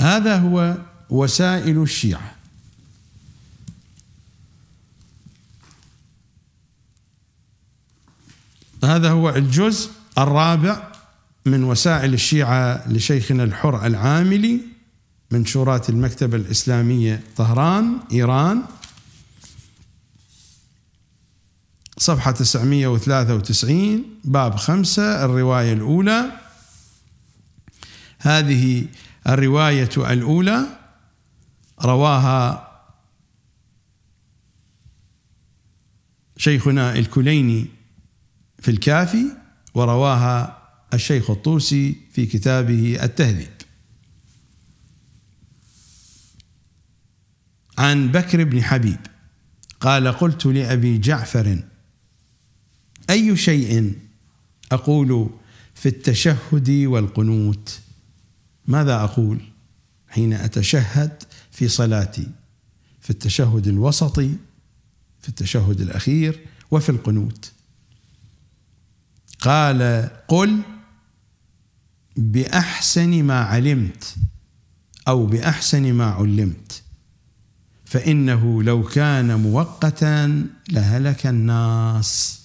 هذا هو وسائل الشيعة هذا هو الجزء الرابع من وسائل الشيعة لشيخنا الحر العاملي منشورات المكتبة الإسلامية طهران إيران صفحة 993 باب 5 الرواية الأولى هذه الرواية الأولى رواها شيخنا الكليني في الكافي ورواها الشيخ الطوسي في كتابه التهذيب عن بكر بن حبيب قال قلت لأبي جعفر أي شيء أقول في التشهد والقنوت ماذا اقول حين اتشهد في صلاتي في التشهد الوسطي في التشهد الاخير وفي القنوت قال قل باحسن ما علمت او باحسن ما علمت فانه لو كان موقتا لهلك الناس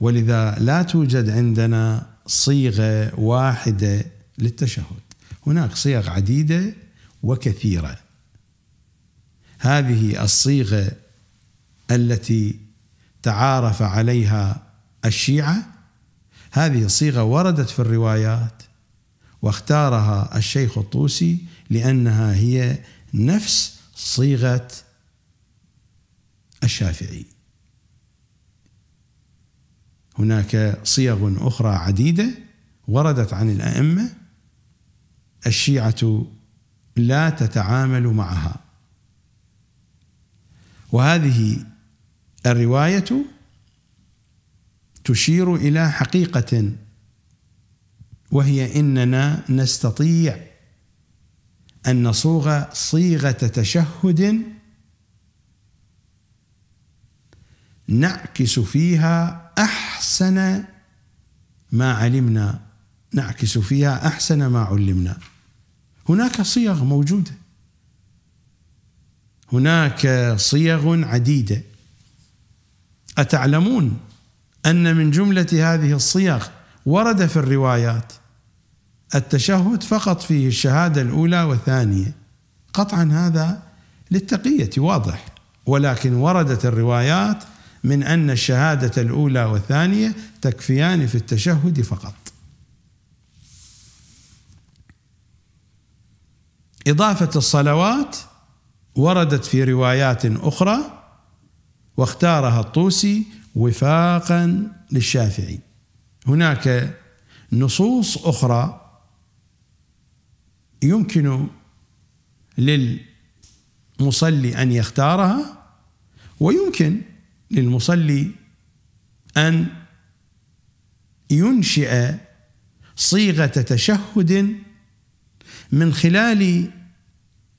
ولذا لا توجد عندنا صيغه واحده للتشهد هناك صيغ عديدة وكثيرة هذه الصيغة التي تعارف عليها الشيعة هذه الصيغة وردت في الروايات واختارها الشيخ الطوسي لأنها هي نفس صيغة الشافعي هناك صيغ أخرى عديدة وردت عن الأئمة الشيعة لا تتعامل معها وهذه الرواية تشير إلى حقيقة وهي إننا نستطيع أن نصوغ صيغة تشهد نعكس فيها أحسن ما علمنا نعكس فيها احسن ما علمنا هناك صيغ موجوده هناك صيغ عديده اتعلمون ان من جمله هذه الصيغ ورد في الروايات التشهد فقط فيه الشهاده الاولى والثانيه قطعا هذا للتقيه واضح ولكن وردت الروايات من ان الشهاده الاولى والثانيه تكفيان في التشهد فقط إضافة الصلوات وردت في روايات أخرى واختارها الطوسي وفاقا للشافعي هناك نصوص أخرى يمكن للمصلي أن يختارها ويمكن للمصلي أن ينشئ صيغة تشهد من خلال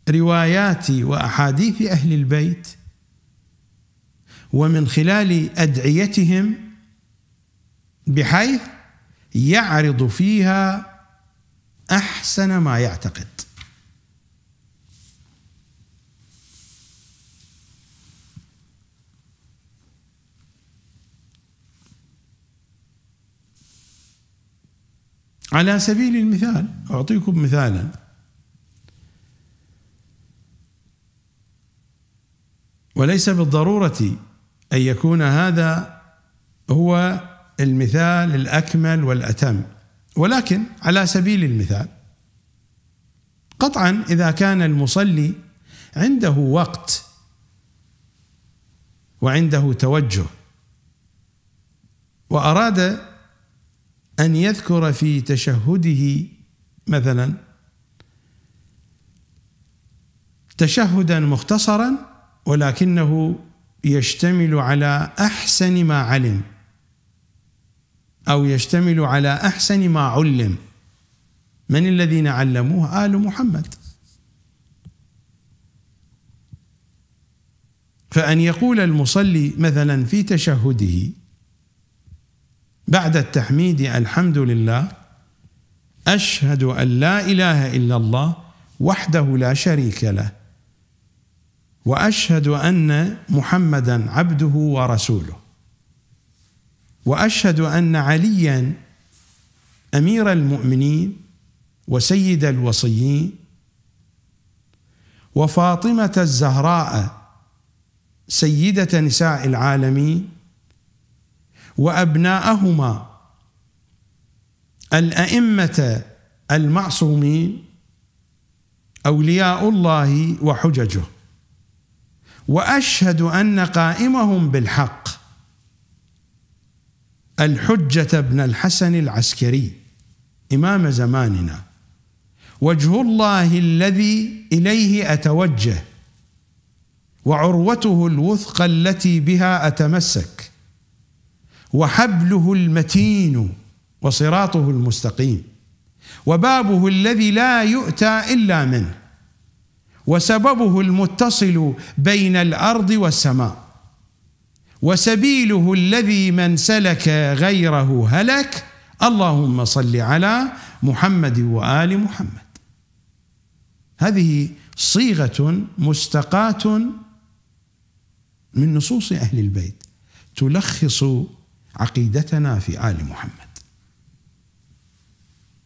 روايات واحاديث اهل البيت ومن خلال ادعيتهم بحيث يعرض فيها احسن ما يعتقد على سبيل المثال أعطيكم مثالا وليس بالضرورة أن يكون هذا هو المثال الأكمل والأتم ولكن على سبيل المثال قطعا إذا كان المصلي عنده وقت وعنده توجه وأراد أن يذكر في تشهده مثلا تشهدا مختصرا ولكنه يشتمل على أحسن ما علم أو يشتمل على أحسن ما علم من الذين علموه آل محمد فأن يقول المصلي مثلا في تشهده بعد التحميد الحمد لله أشهد أن لا إله إلا الله وحده لا شريك له وأشهد أن محمدا عبده ورسوله وأشهد أن عليا أمير المؤمنين وسيد الوصيين وفاطمة الزهراء سيدة نساء العالمين وابناءهما الائمه المعصومين اولياء الله وحججه واشهد ان قائمهم بالحق الحجه بن الحسن العسكري امام زماننا وجه الله الذي اليه اتوجه وعروته الوثقى التي بها اتمسك وحبله المتين وصراطه المستقيم وبابه الذي لا يؤتى الا منه وسببه المتصل بين الارض والسماء وسبيله الذي من سلك غيره هلك اللهم صل على محمد وال محمد هذه صيغه مستقاه من نصوص اهل البيت تلخص عقيدتنا في ال محمد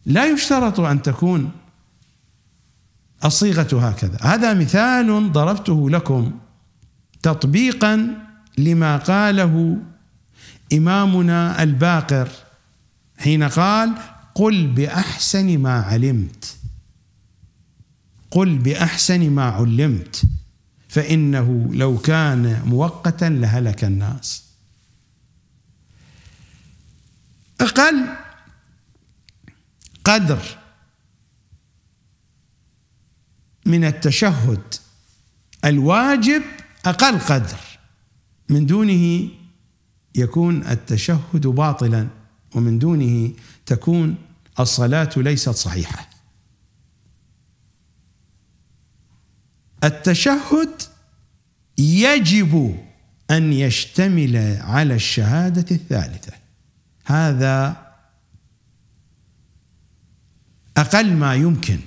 لا يشترط ان تكون الصيغه هكذا هذا مثال ضربته لكم تطبيقا لما قاله امامنا الباقر حين قال قل باحسن ما علمت قل باحسن ما علمت فانه لو كان مؤقتا لهلك الناس أقل قدر من التشهد الواجب أقل قدر من دونه يكون التشهد باطلا ومن دونه تكون الصلاة ليست صحيحة التشهد يجب أن يشتمل على الشهادة الثالثة هذا اقل ما يمكن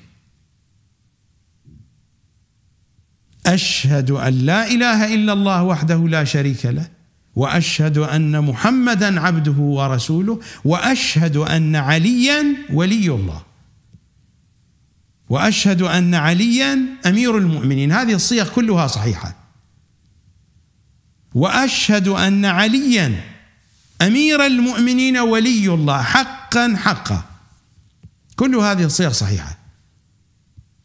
اشهد ان لا اله الا الله وحده لا شريك له واشهد ان محمدا عبده ورسوله واشهد ان عليا ولي الله واشهد ان عليا امير المؤمنين هذه الصيغ كلها صحيحه واشهد ان عليا أمير المؤمنين ولي الله حقا حقا كل هذه الصيغ صحيحة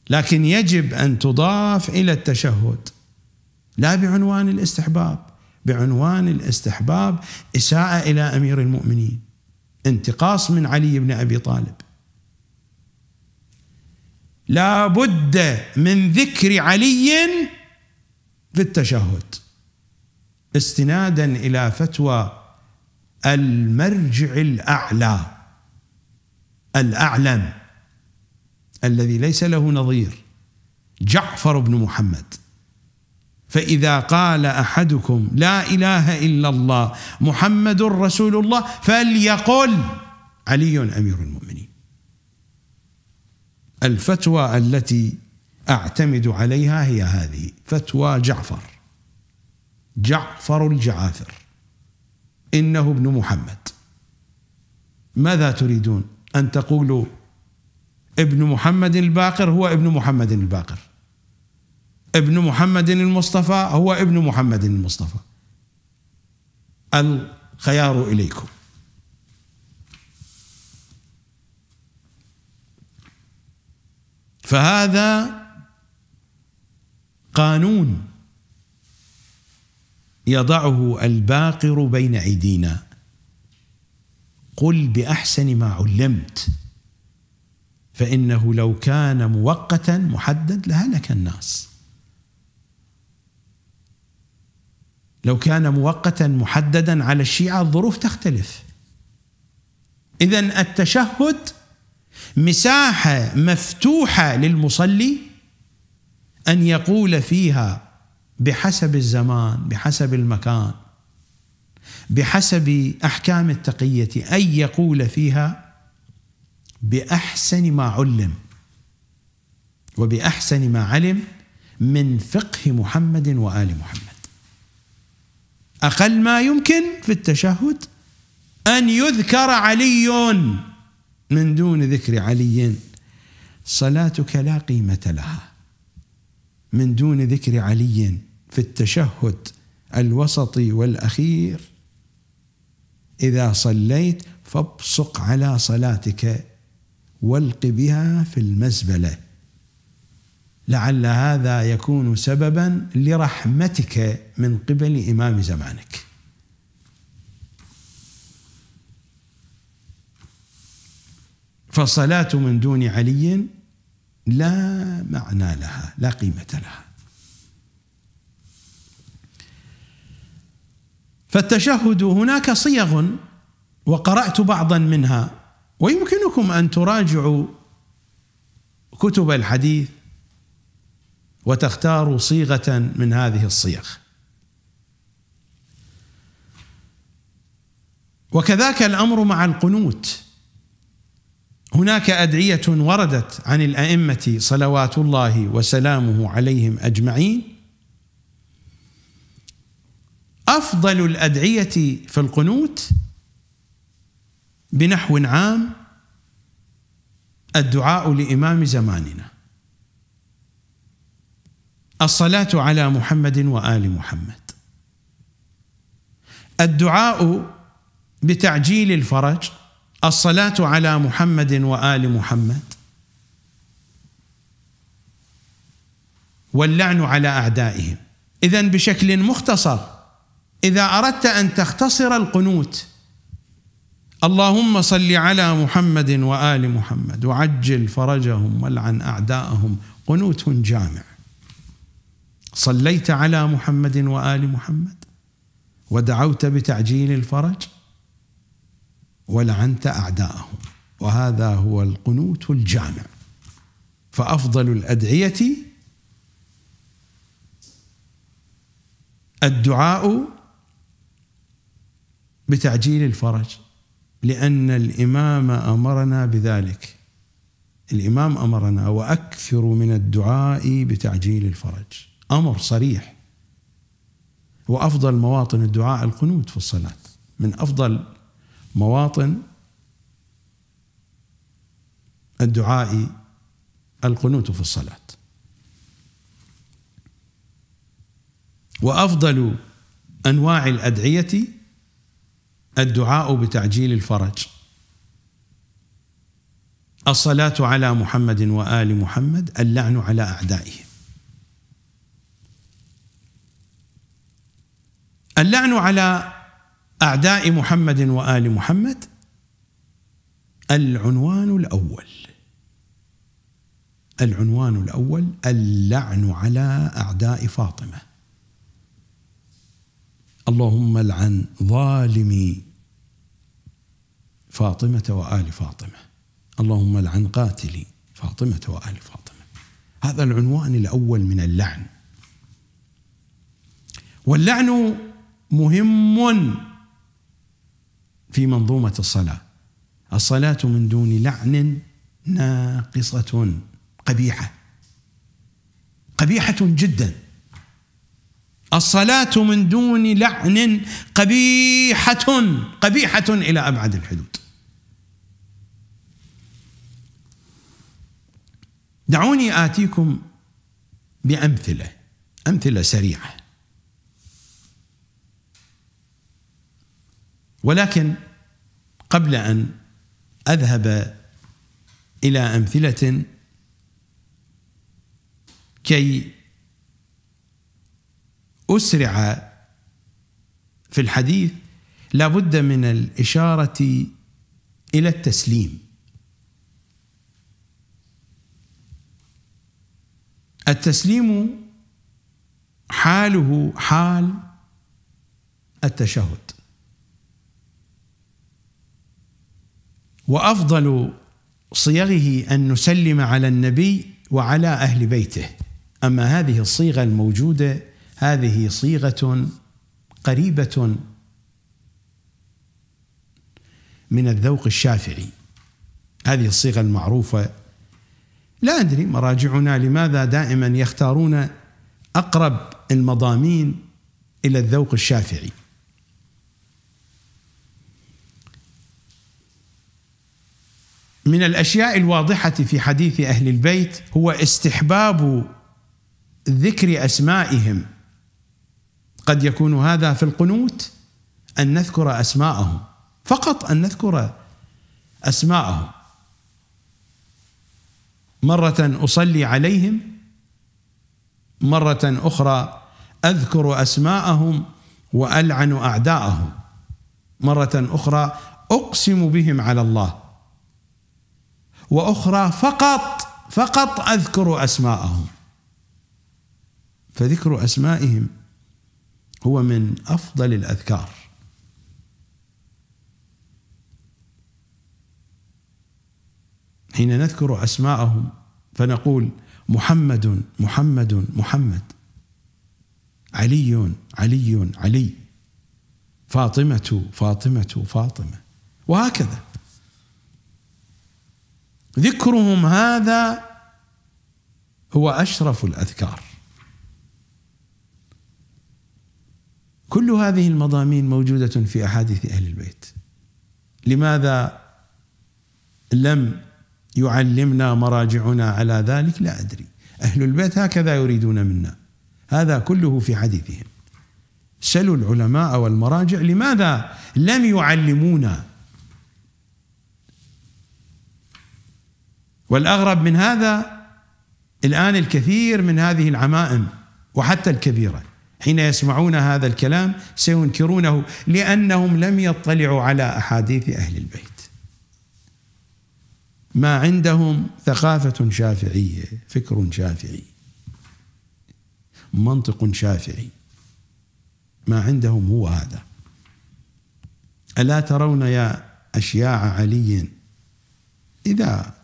لكن يجب أن تضاف إلى التشهد لا بعنوان الاستحباب بعنوان الاستحباب إساءة إلى أمير المؤمنين انتقاص من علي بن أبي طالب لا بد من ذكر علي في التشهد استنادا إلى فتوى المرجع الاعلى الاعلم الذي ليس له نظير جعفر بن محمد فاذا قال احدكم لا اله الا الله محمد رسول الله فليقل علي امير المؤمنين الفتوى التي اعتمد عليها هي هذه فتوى جعفر جعفر الجعافر إنه ابن محمد ماذا تريدون أن تقولوا ابن محمد الباقر هو ابن محمد الباقر ابن محمد المصطفى هو ابن محمد المصطفى الخيار إليكم فهذا قانون يضعه الباقر بين ايدينا قل باحسن ما علمت فانه لو كان موقتا محدد لهلك الناس لو كان موقتا محددا على الشيعه الظروف تختلف اذا التشهد مساحه مفتوحه للمصلي ان يقول فيها بحسب الزمان بحسب المكان بحسب احكام التقيه ان يقول فيها باحسن ما علم وباحسن ما علم من فقه محمد وال محمد اقل ما يمكن في التشهد ان يذكر علي من دون ذكر علي صلاتك لا قيمه لها من دون ذكر علي في التشهد الوسطي والاخير اذا صليت فابصق على صلاتك والق بها في المزبله لعل هذا يكون سببا لرحمتك من قبل امام زمانك فالصلاه من دون علي لا معنى لها لا قيمة لها فالتشهد هناك صيغ وقرأت بعضا منها ويمكنكم أن تراجعوا كتب الحديث وتختاروا صيغة من هذه الصيغ وكذاك الأمر مع القنوت هناك ادعيه وردت عن الائمه صلوات الله وسلامه عليهم اجمعين افضل الادعيه في القنوت بنحو عام الدعاء لامام زماننا الصلاه على محمد وال محمد الدعاء بتعجيل الفرج الصلاة على محمد وآل محمد واللعن على أعدائهم إذا بشكل مختصر إذا أردت أن تختصر القنوت اللهم صل على محمد وآل محمد وعجل فرجهم والعن أعداءهم قنوت جامع صليت على محمد وآل محمد ودعوت بتعجيل الفرج ولعنت أعداءهم وهذا هو القنوت الجامع فأفضل الأدعية الدعاء بتعجيل الفرج لأن الإمام أمرنا بذلك الإمام أمرنا وأكثر من الدعاء بتعجيل الفرج أمر صريح وأفضل مواطن الدعاء القنوت في الصلاة من أفضل مواطن الدعاء القنوت في الصلاة وأفضل أنواع الأدعية الدعاء بتعجيل الفرج الصلاة على محمد وآل محمد اللعن على أعدائهم اللعن على أعداء محمد وآل محمد العنوان الأول العنوان الأول اللعن على أعداء فاطمة اللهم لعن ظالمي فاطمة وآل فاطمة اللهم لعن قاتلي فاطمة وآل فاطمة هذا العنوان الأول من اللعن واللعن مهم في منظومة الصلاة الصلاة من دون لعن ناقصة قبيحة قبيحة جدا الصلاة من دون لعن قبيحة قبيحة إلى أبعد الحدود دعوني آتيكم بأمثلة أمثلة سريعة ولكن قبل ان اذهب الى امثله كي اسرع في الحديث لابد من الاشاره الى التسليم التسليم حاله حال التشهد وافضل صيغه ان نسلم على النبي وعلى اهل بيته اما هذه الصيغه الموجوده هذه صيغه قريبه من الذوق الشافعي هذه الصيغه المعروفه لا ادري مراجعنا لماذا دائما يختارون اقرب المضامين الى الذوق الشافعي من الاشياء الواضحه في حديث اهل البيت هو استحباب ذكر اسمائهم قد يكون هذا في القنوت ان نذكر اسماءهم فقط ان نذكر اسماءهم مره اصلي عليهم مره اخرى اذكر اسماءهم والعن اعداءهم مره اخرى اقسم بهم على الله واخرى فقط فقط اذكر اسماءهم فذكر اسمائهم هو من افضل الاذكار حين نذكر اسماءهم فنقول محمد محمد محمد علي علي علي فاطمه فاطمه فاطمه وهكذا ذكرهم هذا هو اشرف الاذكار كل هذه المضامين موجوده في احاديث اهل البيت لماذا لم يعلمنا مراجعنا على ذلك لا ادري اهل البيت هكذا يريدون منا هذا كله في حديثهم سلوا العلماء والمراجع لماذا لم يعلمونا والاغرب من هذا الان الكثير من هذه العمائم وحتى الكبيره حين يسمعون هذا الكلام سينكرونه لانهم لم يطلعوا على احاديث اهل البيت. ما عندهم ثقافه شافعيه، فكر شافعي. منطق شافعي. ما عندهم هو هذا. الا ترون يا اشياع علي اذا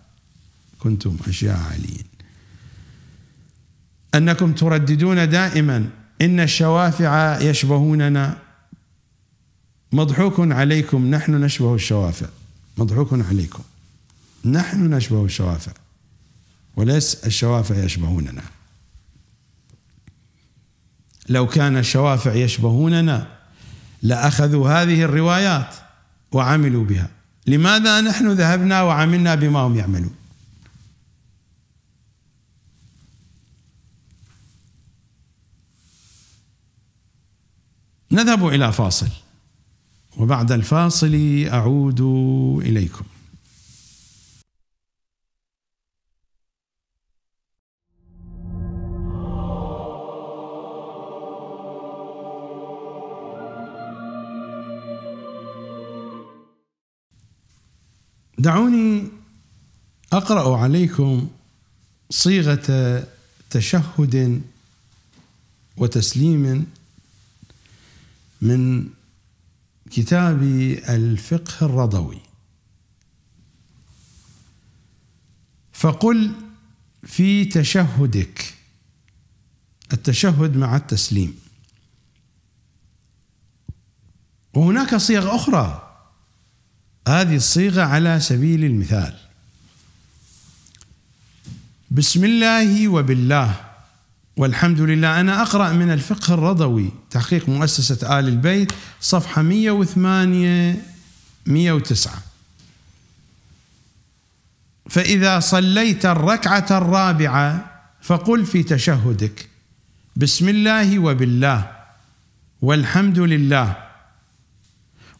كنتم أشياء عاليين أنكم ترددون دائما إن الشوافع يشبهوننا مضحوك عليكم نحن نشبه الشوافع مضحوك عليكم نحن نشبه الشوافع وليس الشوافع يشبهوننا لو كان الشوافع يشبهوننا لاخذوا هذه الروايات وعملوا بها لماذا نحن ذهبنا وعملنا بما هم يعملون نذهب الى فاصل وبعد الفاصل اعود اليكم دعوني اقرا عليكم صيغه تشهد وتسليم من كتاب الفقه الرضوي فقل في تشهدك التشهد مع التسليم وهناك صيغ أخرى هذه الصيغة على سبيل المثال بسم الله وبالله والحمد لله أنا أقرأ من الفقه الرضوي تحقيق مؤسسة آل البيت صفحة 108 109 فإذا صليت الركعة الرابعة فقل في تشهدك بسم الله وبالله والحمد لله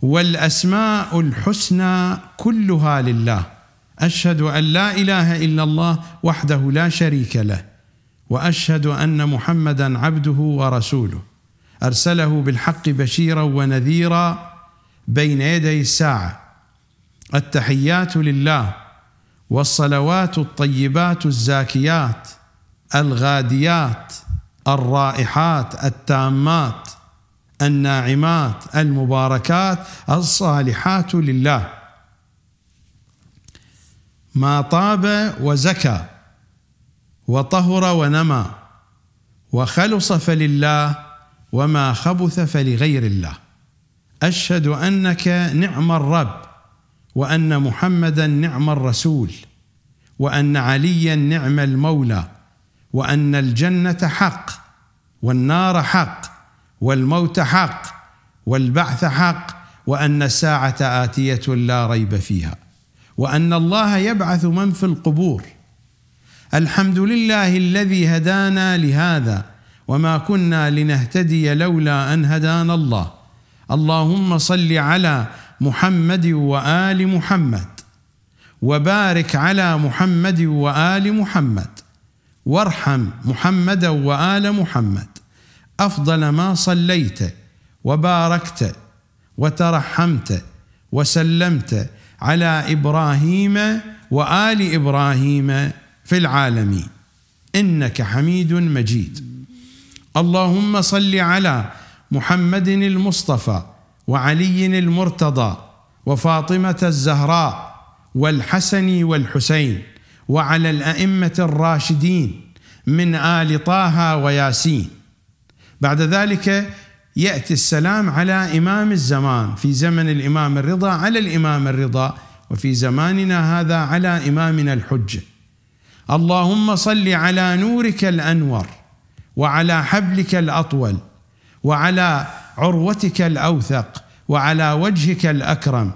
والأسماء الحسنى كلها لله أشهد أن لا إله إلا الله وحده لا شريك له واشهد ان محمدا عبده ورسوله ارسله بالحق بشيرا ونذيرا بين يدي الساعه التحيات لله والصلوات الطيبات الزاكيات الغاديات الرائحات التامات الناعمات المباركات الصالحات لله ما طاب وزكى وطهر ونمى وخلص فلله وما خبث فلغير الله اشهد انك نعم الرب وان محمدا نعم الرسول وان عليا نعم المولى وان الجنه حق والنار حق والموت حق والبعث حق وان الساعه اتيه لا ريب فيها وان الله يبعث من في القبور الحمد لله الذي هدانا لهذا وما كنا لنهتدي لولا ان هدانا الله اللهم صل على محمد وال محمد وبارك على محمد وال محمد وارحم محمدا وال محمد افضل ما صليت وباركت وترحمت وسلمت على ابراهيم وال ابراهيم في العالمين انك حميد مجيد اللهم صل على محمد المصطفى وعلي المرتضى وفاطمه الزهراء والحسن والحسين وعلى الائمه الراشدين من ال طه وياسين بعد ذلك ياتي السلام على امام الزمان في زمن الامام الرضا على الامام الرضا وفي زماننا هذا على امامنا الحجه اللهم صل على نورك الانور وعلى حبلك الاطول وعلى عروتك الاوثق وعلى وجهك الاكرم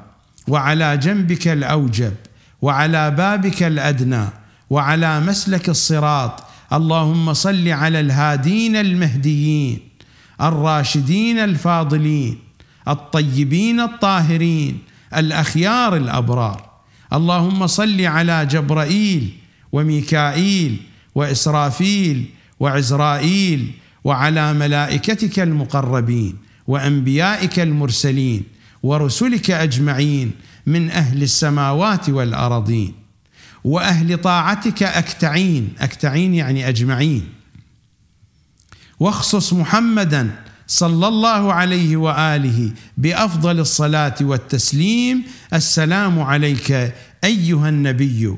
وعلى جنبك الاوجب وعلى بابك الادنى وعلى مسلك الصراط اللهم صل على الهادين المهديين الراشدين الفاضلين الطيبين الطاهرين الاخيار الابرار اللهم صل على جبرائيل وميكائيل وإسرافيل وعزرائيل وعلى ملائكتك المقربين وأنبيائك المرسلين ورسلك أجمعين من أهل السماوات والأرضين وأهل طاعتك أكتعين أكتعين يعني أجمعين واخصص محمدا صلى الله عليه واله بافضل الصلاه والتسليم السلام عليك ايها النبي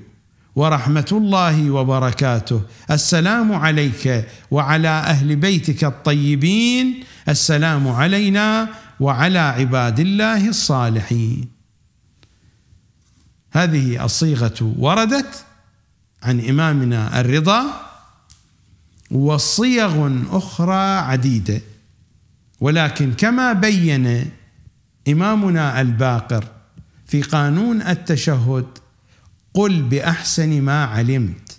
ورحمه الله وبركاته السلام عليك وعلى اهل بيتك الطيبين السلام علينا وعلى عباد الله الصالحين هذه الصيغه وردت عن امامنا الرضا وصيغ اخرى عديده ولكن كما بين امامنا الباقر في قانون التشهد قل باحسن ما علمت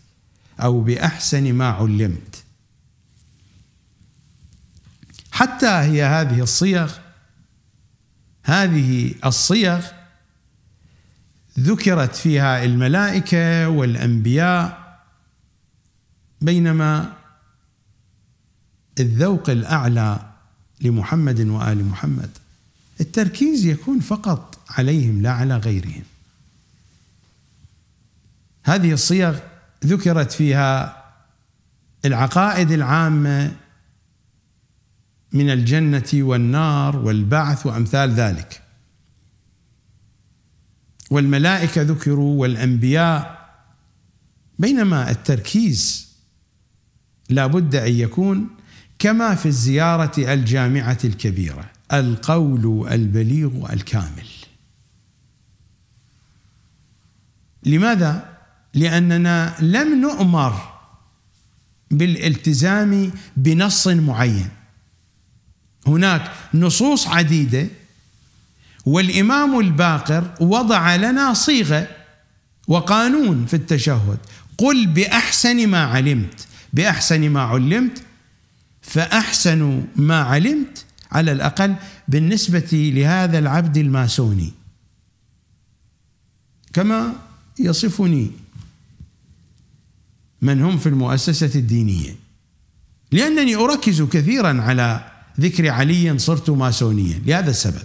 او باحسن ما علمت حتى هي هذه الصيغ هذه الصيغ ذكرت فيها الملائكه والانبياء بينما الذوق الاعلى لمحمد وال محمد التركيز يكون فقط عليهم لا على غيرهم هذه الصيغ ذكرت فيها العقائد العامه من الجنه والنار والبعث وامثال ذلك والملائكه ذكروا والانبياء بينما التركيز لابد ان يكون كما في الزياره الجامعه الكبيره القول البليغ الكامل لماذا لأننا لم نؤمر بالالتزام بنص معين هناك نصوص عديدة والإمام الباقر وضع لنا صيغة وقانون في التشهد قل بأحسن ما علمت بأحسن ما علمت فأحسن ما علمت على الأقل بالنسبة لهذا العبد الماسوني كما يصفني من هم في المؤسسة الدينية لأنني أركز كثيرا على ذكر علي صرت ماسونيا لهذا السبب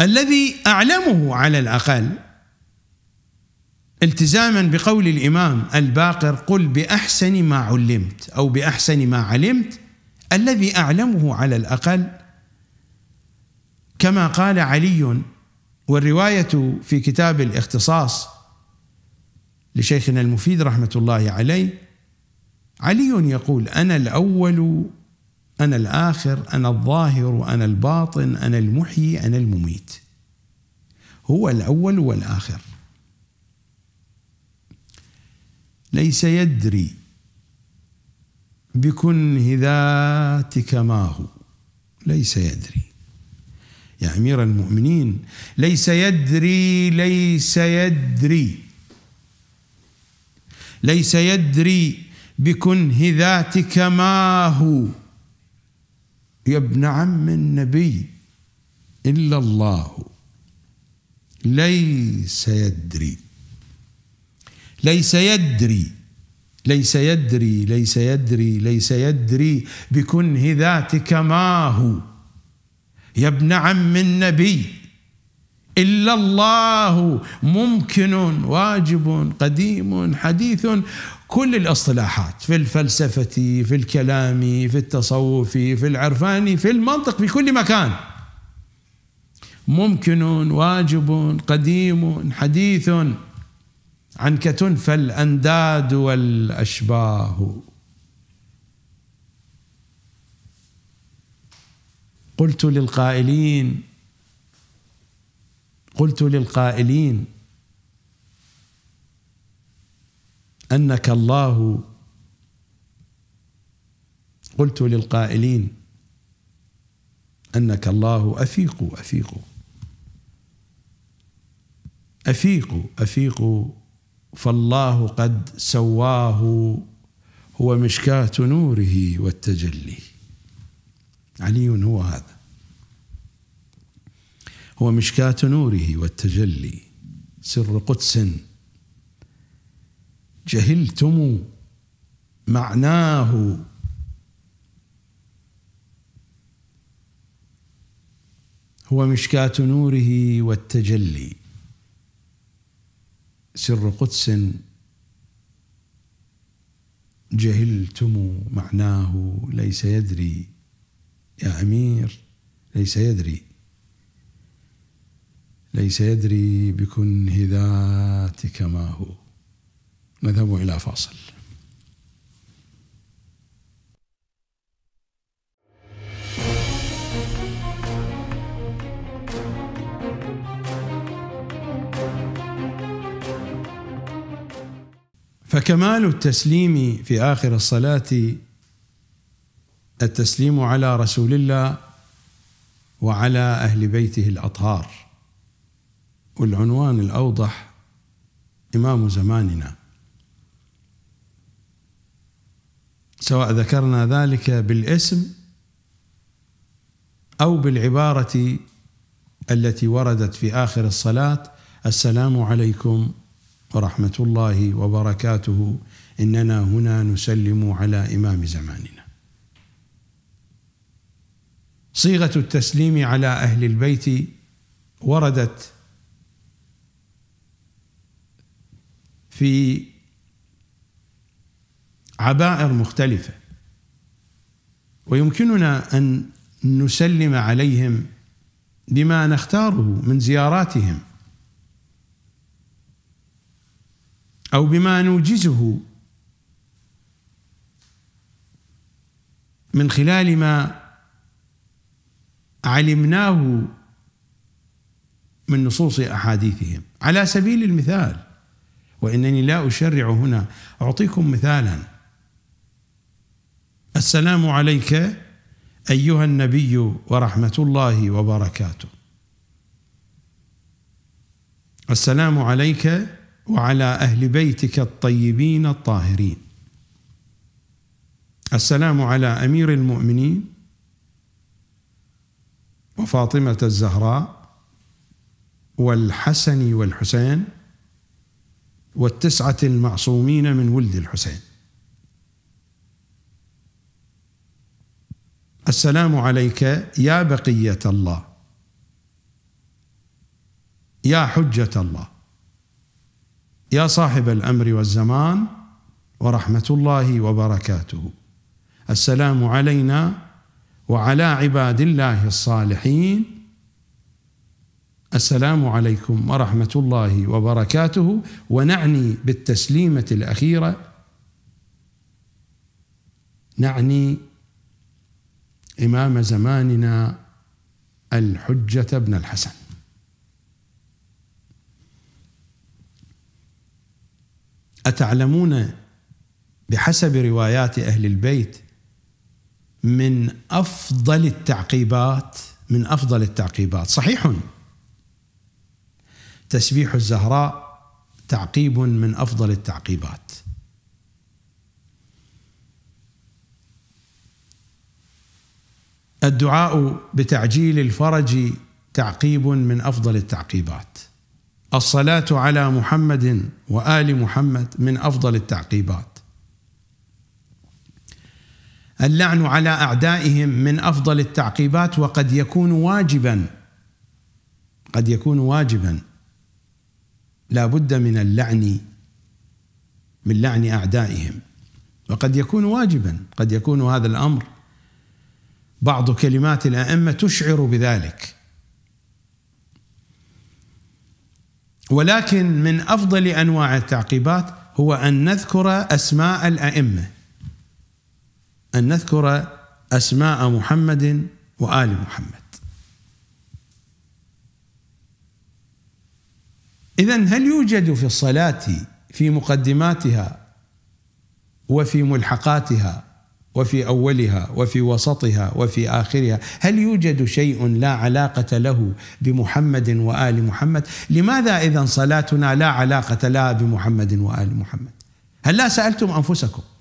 الذي أعلمه على الأقل التزاما بقول الإمام الباقر قل بأحسن ما علمت أو بأحسن ما علمت الذي أعلمه على الأقل كما قال علي والروايه في كتاب الاختصاص لشيخنا المفيد رحمه الله عليه علي يقول انا الاول انا الاخر انا الظاهر انا الباطن انا المحيي انا المميت هو الاول والاخر ليس يدري بكنه ذاتك ما هو ليس يدري يا امير المؤمنين ليس يدري ليس يدري ليس يدري بكنه ذاتك ما هو يا ابن عم النبي الا الله ليس يدري ليس يدري ليس يدري ليس يدري ليس يدري بكنه ذاتك ما هو يا ابن عم النبي إلا الله ممكن واجب قديم حديث كل الاصطلاحات في الفلسفة في الكلام في التصوف في العرفان في المنطق في كل مكان ممكن واجب قديم حديث عنك تنفى الأنداد والأشباه قلت للقائلين قلت للقائلين انك الله قلت للقائلين انك الله افيق افيق افيق افيق فالله قد سواه هو مشكاه نوره والتجلي علي هو هذا هو مشكاة نوره والتجلي سر قدس جهلتم معناه هو مشكاة نوره والتجلي سر قدس جهلتم معناه ليس يدري يا أمير ليس يدري ليس يدري ذاتك ما هو نذهب إلى فاصل فكمال التسليم في آخر الصلاة التسليم على رسول الله وعلى اهل بيته الاطهار والعنوان الاوضح امام زماننا سواء ذكرنا ذلك بالاسم او بالعباره التي وردت في اخر الصلاه السلام عليكم ورحمه الله وبركاته اننا هنا نسلم على امام زماننا صيغه التسليم على اهل البيت وردت في عبائر مختلفه ويمكننا ان نسلم عليهم بما نختاره من زياراتهم او بما نوجزه من خلال ما علمناه من نصوص احاديثهم على سبيل المثال وانني لا اشرع هنا اعطيكم مثالا السلام عليك ايها النبي ورحمه الله وبركاته السلام عليك وعلى اهل بيتك الطيبين الطاهرين السلام على امير المؤمنين وفاطمة الزهراء والحسن والحسين والتسعة المعصومين من ولد الحسين السلام عليك يا بقية الله يا حجة الله يا صاحب الأمر والزمان ورحمة الله وبركاته السلام علينا وعلى عباد الله الصالحين السلام عليكم ورحمه الله وبركاته ونعني بالتسليمه الاخيره نعني امام زماننا الحجه بن الحسن اتعلمون بحسب روايات اهل البيت من افضل التعقيبات من افضل التعقيبات صحيح تسبيح الزهراء تعقيب من افضل التعقيبات الدعاء بتعجيل الفرج تعقيب من افضل التعقيبات الصلاه على محمد وال محمد من افضل التعقيبات اللعن على اعدائهم من افضل التعقيبات وقد يكون واجبا قد يكون واجبا لا بد من اللعن من لعن اعدائهم وقد يكون واجبا قد يكون هذا الامر بعض كلمات الائمه تشعر بذلك ولكن من افضل انواع التعقيبات هو ان نذكر اسماء الائمه أن نذكر أسماء محمد وآل محمد إذا هل يوجد في الصلاة في مقدماتها وفي ملحقاتها وفي أولها وفي وسطها وفي آخرها هل يوجد شيء لا علاقة له بمحمد وآل محمد لماذا إذا صلاتنا لا علاقة لها بمحمد وآل محمد هل لا سألتم أنفسكم